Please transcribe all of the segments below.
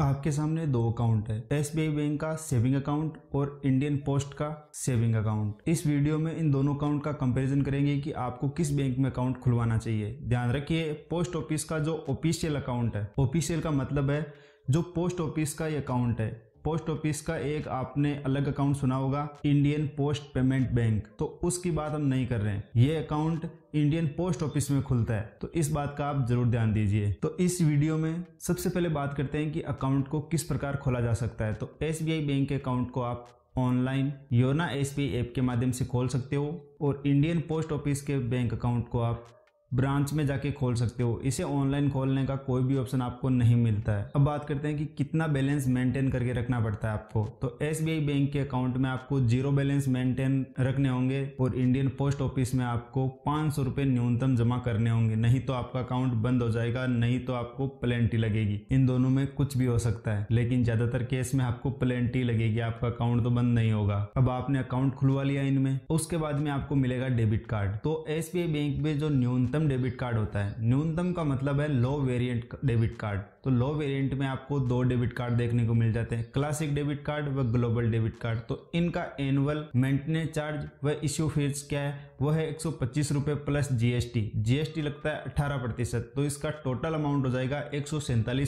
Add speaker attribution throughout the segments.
Speaker 1: आपके सामने दो अकाउंट है एस बैंक का सेविंग अकाउंट और इंडियन पोस्ट का सेविंग अकाउंट इस वीडियो में इन दोनों अकाउंट का कंपैरिजन करेंगे कि आपको किस बैंक में अकाउंट खुलवाना चाहिए ध्यान रखिए पोस्ट ऑफिस का जो ऑफिशियल अकाउंट है ऑफिशियल का मतलब है जो पोस्ट ऑफिस का ये अकाउंट है पोस्ट ऑफिस का एक आपने अलग अकाउंट सुना होगा इंडियन पोस्ट पेमेंट बैंक तो उसकी बात हम नहीं कर रहे हैं ये अकाउंट इंडियन पोस्ट ऑफिस में खुलता है तो इस बात का आप जरूर ध्यान दीजिए तो इस वीडियो में सबसे पहले बात करते हैं कि अकाउंट को किस प्रकार खोला जा सकता है तो एस बैंक के अकाउंट को आप ऑनलाइन योना एस ऐप के माध्यम से खोल सकते हो और इंडियन पोस्ट ऑफिस के बैंक अकाउंट को आप ब्रांच में जाके खोल सकते हो इसे ऑनलाइन खोलने का कोई भी ऑप्शन आपको नहीं मिलता है अब बात करते हैं कि कितना बैलेंस मेंटेन करके रखना पड़ता है आपको तो एस बैंक के अकाउंट में आपको जीरो बैलेंस मेंटेन रखने होंगे और इंडियन पोस्ट ऑफिस में आपको पांच सौ रुपए न्यूनतम जमा करने होंगे नहीं तो आपका अकाउंट बंद हो जाएगा नहीं तो आपको प्लेंटी लगेगी इन दोनों में कुछ भी हो सकता है लेकिन ज्यादातर केस में आपको प्लेंटी लगेगी आपका अकाउंट तो बंद नहीं होगा अब आपने अकाउंट खुलवा लिया इनमें उसके बाद में आपको मिलेगा डेबिट कार्ड तो एस बैंक में जो न्यूनतम न्यूनतम डेबिट कार्ड होता है न्यूनतम का मतलब है लो वेरिएंट डेबिट कार्ड तो लो वेरिएंट में आपको दो डेबिट कार्ड देखने को मिल जाते हैं क्लासिक डेबिट कार्ड व ग्लोबल डेबिट कार्ड तो इनका एनुअल मेंटेनेंस चार्ज व इश्यू फीस क्या है वो है एक सौ प्लस जीएसटी जीएसटी लगता है अठारह प्रतिशत तो इसका टोटल अमाउंट हो जाएगा एक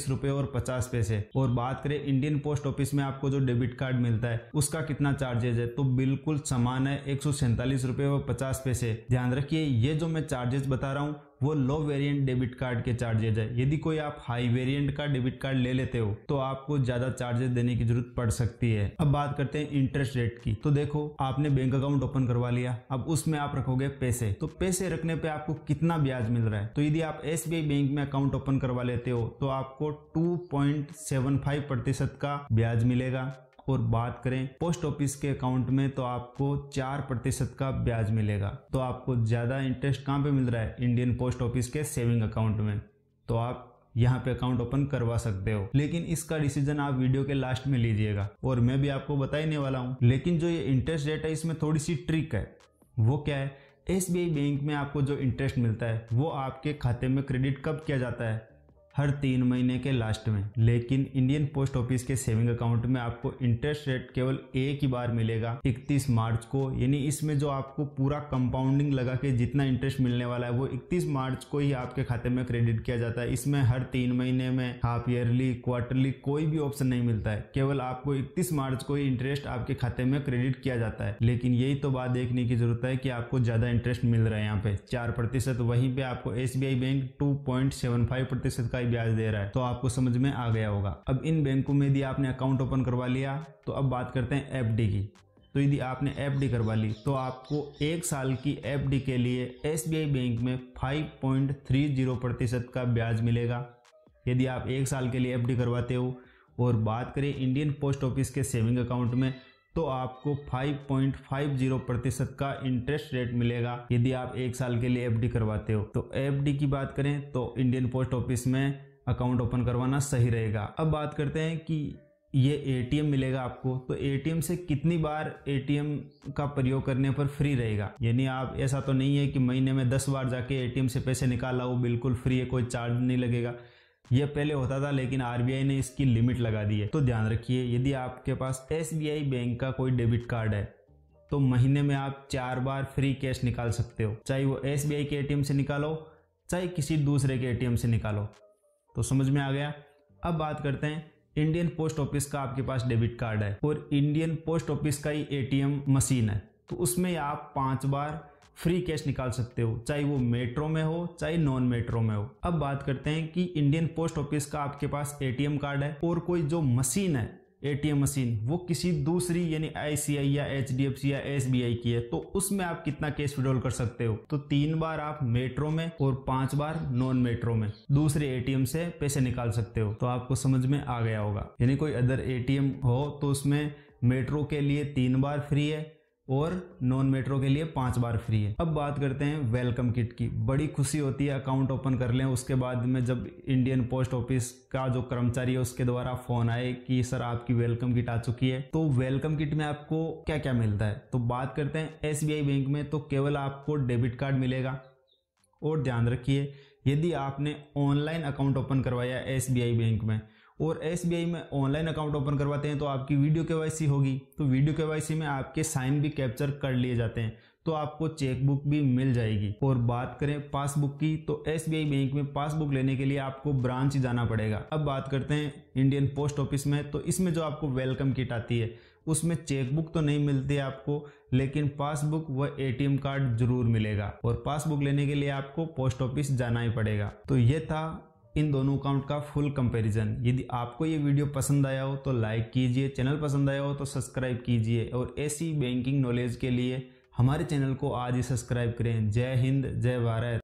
Speaker 1: रुपए और पचास पैसे और बात करें इंडियन पोस्ट ऑफिस में आपको जो डेबिट कार्ड मिलता है उसका कितना चार्जेज है तो बिल्कुल समान है एक रुपए और पचास पैसे ध्यान रखिए ये जो मैं चार्जेस बता रहा हूँ वो लो वेरिएंट डेबिट कार्ड के चार्जेज है यदि कोई आप हाई वेरिएंट का डेबिट कार्ड ले लेते हो तो आपको ज्यादा चार्जेस देने की जरूरत पड़ सकती है अब बात करते हैं इंटरेस्ट रेट की तो देखो आपने बैंक अकाउंट ओपन करवा लिया अब उसमें आप रखोगे पैसे तो पैसे रखने पे आपको कितना ब्याज मिल रहा है तो यदि आप एस बैंक में अकाउंट ओपन करवा लेते हो तो आपको टू पॉइंट सेवन फाइव प्रतिशत का ब्याज मिलेगा और बात करें पोस्ट ऑफिस के अकाउंट में तो आपको चार प्रतिशत का ब्याज मिलेगा तो आपको ज्यादा इंटरेस्ट कहाँ पे मिल रहा है इंडियन पोस्ट ऑफिस के सेविंग अकाउंट में तो आप यहाँ पे अकाउंट ओपन करवा सकते हो लेकिन इसका डिसीजन आप वीडियो के लास्ट में लीजिएगा और मैं भी आपको बता ही नहीं वाला हूँ लेकिन जो ये इंटरेस्ट रेट है इसमें थोड़ी सी ट्रिक है वो क्या है एस बैंक में आपको जो इंटरेस्ट मिलता है वो आपके खाते में क्रेडिट कब किया जाता है हर तीन महीने के लास्ट में लेकिन इंडियन पोस्ट ऑफिस के सेविंग अकाउंट में आपको इंटरेस्ट रेट केवल एक ही बार मिलेगा इकतीस मार्च को यानी इसमें जो आपको पूरा कंपाउंडिंग लगा के जितना इंटरेस्ट मिलने वाला है वो इकतीस मार्च को ही आपके खाते में क्रेडिट किया जाता है इसमें हर तीन महीने में हाफ ईयरली क्वार्टरली कोई भी ऑप्शन नहीं मिलता है केवल आपको इकतीस मार्च को ही इंटरेस्ट आपके खाते में क्रेडिट किया जाता है लेकिन यही तो बात देखने की जरूरत है कि आपको ज्यादा इंटरेस्ट मिल रहा है यहाँ पे चार प्रतिशत वहीं पे आपको Yes Bank two point seven five प्रतिशत का ब्याज दे रहा है तो आपको समझ में आ गया होगा अब इन बैंकों में यदि आपने अकाउंट ओपन करवा लिया तो अब बात करते हैं एफ की तो यदि आपने एफ करवा ली तो आपको एक साल की एफ के लिए एस बैंक में फाइव प्रतिशत का ब्याज मिलेगा यदि आप एक साल के लिए एफ करवाते हो और बात करें इंडियन पोस्ट ऑफिस के सेविंग अकाउंट में तो आपको 5.50 प्रतिशत का इंटरेस्ट रेट मिलेगा यदि आप एक साल के लिए एफडी करवाते हो तो एफडी की बात करें तो इंडियन पोस्ट ऑफिस में अकाउंट ओपन करवाना सही रहेगा अब बात करते हैं कि ये एटीएम मिलेगा आपको तो एटीएम से कितनी बार एटीएम का प्रयोग करने पर फ्री रहेगा यानी आप ऐसा तो नहीं है कि महीने में दस बार जाके एटीएम से पैसे निकाला लाओ बिल्कुल फ्री है कोई चार्ज नहीं लगेगा यह पहले होता था लेकिन आरबीआई ने इसकी लिमिट लगा दी है तो ध्यान रखिए यदि आपके पास एस बैंक का कोई डेबिट कार्ड है तो महीने में आप चार बार फ्री कैश निकाल सकते हो चाहे वो एस के एटीएम से निकालो चाहे किसी दूसरे के एटीएम से निकालो तो समझ में आ गया अब बात करते हैं इंडियन पोस्ट ऑफिस का आपके पास डेबिट कार्ड है और इंडियन पोस्ट ऑफिस का ही एटीएम मशीन है तो उसमें आप पांच बार फ्री कैश निकाल सकते हो चाहे वो मेट्रो में हो चाहे नॉन मेट्रो में हो अब बात करते हैं कि इंडियन पोस्ट ऑफिस का आपके पास एटीएम कार्ड है और कोई जो मशीन है एटीएम मशीन वो किसी दूसरी यानी आईसीआई या एच या एस की है तो उसमें आप कितना कैश विड्रॉल कर सकते हो तो तीन बार आप मेट्रो में और पांच बार नॉन मेट्रो में दूसरे एटीएम से पैसे निकाल सकते हो तो आपको समझ में आ गया होगा यानी कोई अदर एटीएम हो तो उसमें मेट्रो के लिए तीन बार फ्री है और नॉन मेट्रो के लिए पांच बार फ्री है अब बात करते हैं वेलकम किट की बड़ी खुशी होती है अकाउंट ओपन कर लें उसके बाद में जब इंडियन पोस्ट ऑफिस का जो कर्मचारी है उसके द्वारा फोन आए कि सर आपकी वेलकम किट आ चुकी है तो वेलकम किट में आपको क्या क्या मिलता है तो बात करते हैं एस बैंक में तो केवल आपको डेबिट कार्ड मिलेगा और ध्यान रखिए यदि आपने ऑनलाइन अकाउंट ओपन करवाया एस बैंक में और एस में ऑनलाइन अकाउंट ओपन करवाते हैं तो आपकी वीडियो के होगी तो वीडियो के में आपके साइन भी कैप्चर कर लिए जाते हैं तो आपको चेकबुक भी मिल जाएगी और बात करें पासबुक की तो एस बैंक में पासबुक लेने के लिए आपको ब्रांच जाना पड़ेगा अब बात करते हैं इंडियन पोस्ट ऑफिस में तो इसमें जो आपको वेलकम किट आती है उसमें चेकबुक तो नहीं मिलती है आपको लेकिन पासबुक व एटीएम कार्ड जरूर मिलेगा और पासबुक लेने के लिए आपको पोस्ट ऑफिस जाना ही पड़ेगा तो ये था इन दोनों अकाउंट का फुल कंपैरिजन यदि आपको ये वीडियो पसंद आया हो तो लाइक कीजिए चैनल पसंद आया हो तो सब्सक्राइब कीजिए और ऐसी बैंकिंग नॉलेज के लिए हमारे चैनल को आज ही सब्सक्राइब करें जय हिंद जय भारत